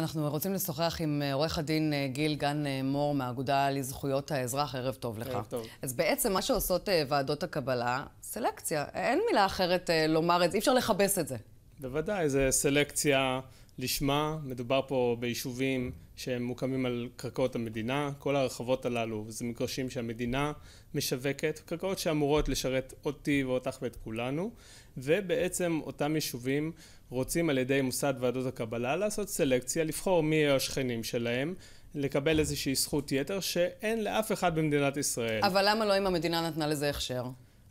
אנחנו רוצים לשוחח עם אה, עורך הדין אה, גיל גן אה, מור מהאגודה לזכויות האזרח. ערב טוב לך. ערב טוב. אז בעצם מה שעושות ועדות הקבלה, סלקציה. אין מילה אחרת לומר את זה, אי אפשר לכבס את זה. בוודאי, זה סלקציה לשמה מדובר פה ביישובים שהם מוקמים על קרקעות המדינה, כל הרחבות הללו זה מגרשים שהמדינה משווקת, קרקעות שאמורות לשרת אותי ואותך ואת כולנו, ובעצם אותם יישובים רוצים על ידי מוסד ועדות הקבלה לעשות סלקציה, לבחור מי יהיו השכנים שלהם, לקבל איזושהי זכות יתר שאין לאף אחד במדינת ישראל. אבל למה לא אם המדינה נתנה לזה הכשר?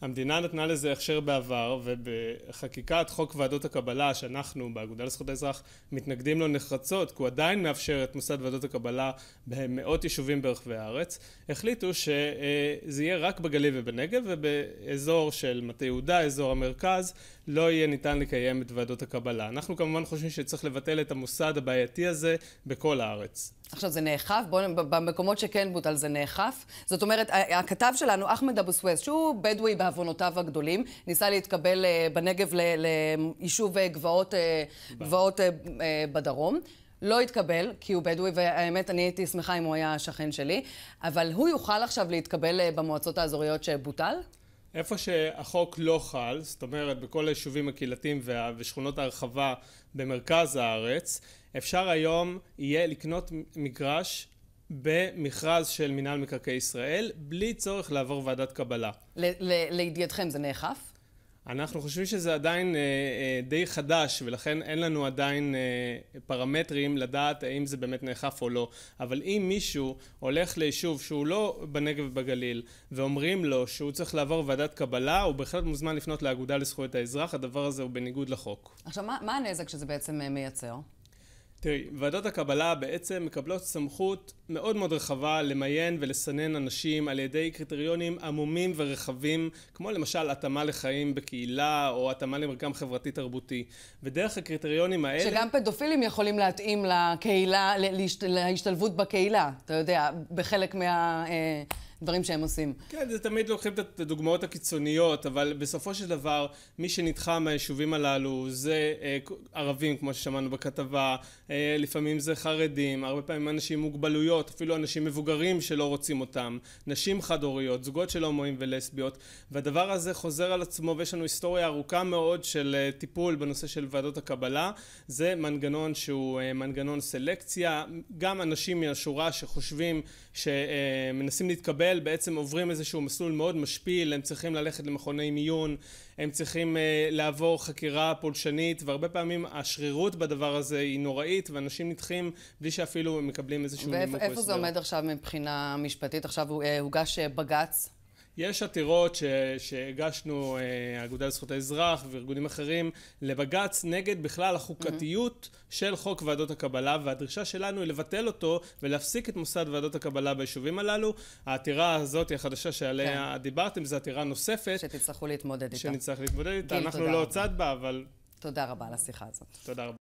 המדינה נתנה לזה הכשר בעבר, ובחקיקת חוק ועדות הקבלה, שאנחנו באגודה לזכות האזרח מתנגדים לו נחרצות, כי הוא עדיין מאפשר את מוסד ועדות הקבלה במאות יישובים ברחבי הארץ, החליטו שזה יהיה רק בגליל ובנגב, ובאזור של מטה יהודה, אזור המרכז, לא יהיה ניתן לקיים את ועדות הקבלה. אנחנו כמובן חושבים שצריך לבטל את המוסד הבעייתי הזה בכל הארץ. עכשיו, זה נאכף, בוא, במקומות שכן בוטל זה נאכף. זאת אומרת, הכתב שלנו, אחמד אבו סוויס, שהוא בדואי בעוונותיו הגדולים, ניסה להתקבל uh, בנגב ליישוב uh, גבעות, uh, גבעות uh, uh, בדרום. לא התקבל, כי הוא בדואי, והאמת, אני הייתי שמחה אם הוא היה השכן שלי, אבל הוא יוכל עכשיו להתקבל במועצות האזוריות שבוטל? איפה שהחוק לא חל, זאת אומרת בכל היישובים הקהילתיים וה... ושכונות ההרחבה במרכז הארץ, אפשר היום יהיה לקנות מגרש במכרז של מינהל מקרקעי ישראל, בלי צורך לעבור ועדת קבלה. ל- ל- לידיעתכם זה נאכף? אנחנו חושבים שזה עדיין אה, אה, די חדש ולכן אין לנו עדיין אה, פרמטרים לדעת האם זה באמת נאכף או לא אבל אם מישהו הולך ליישוב שהוא לא בנגב ובגליל ואומרים לו שהוא צריך לעבור ועדת קבלה הוא בהחלט מוזמן לפנות לאגודה לזכויות האזרח הדבר הזה הוא בניגוד לחוק. עכשיו מה, מה הנזק שזה בעצם מייצר? תראי, ועדות הקבלה בעצם מקבלות סמכות מאוד מאוד רחבה למיין ולסנן אנשים על ידי קריטריונים עמומים ורחבים, כמו למשל התאמה לחיים בקהילה, או התאמה למרקם חברתי-תרבותי. ודרך הקריטריונים האלה... שגם פדופילים יכולים להתאים לקהילה, להשת, להשתלבות בקהילה, אתה יודע, בחלק מה... אה, דברים שהם עושים. כן, זה תמיד לוקחים את הדוגמאות הקיצוניות, אבל בסופו של דבר, מי שנדחה מהיישובים הללו זה אה, ערבים, כמו ששמענו בכתבה, אה, לפעמים זה חרדים, הרבה פעמים אנשים עם מוגבלויות, אפילו אנשים מבוגרים שלא רוצים אותם, נשים חד-הוריות, זוגות של הומואים ולסביות, והדבר הזה חוזר על עצמו, ויש לנו היסטוריה ארוכה מאוד של אה, טיפול בנושא של ועדות הקבלה. זה מנגנון שהוא אה, מנגנון סלקציה, גם אנשים מהשורה שחושבים, שמנסים אה, להתקבל ישראל בעצם עוברים איזשהו מסלול מאוד משפיל, הם צריכים ללכת למכוני מיון, הם צריכים uh, לעבור חקירה פולשנית, והרבה פעמים השרירות בדבר הזה היא נוראית, ואנשים נדחים בלי שאפילו הם מקבלים איזשהו ואיפ, נימוק. ואיפה זה עומד עכשיו מבחינה משפטית? עכשיו אה, הוגש אה, בג"ץ יש עתירות ש, שהגשנו, אה, האגודה לזכויות האזרח וארגונים אחרים, לבג"ץ נגד בכלל החוקתיות mm-hmm. של חוק ועדות הקבלה, והדרישה שלנו היא לבטל אותו ולהפסיק את מוסד ועדות הקבלה ביישובים הללו. העתירה הזאת, החדשה שעליה כן. דיברתם, זו עתירה נוספת. שתצטרכו להתמודד איתה. שנצטרך להתמודד איתה. אנחנו לא צד בה, אבל... תודה רבה על השיחה הזאת. תודה רבה.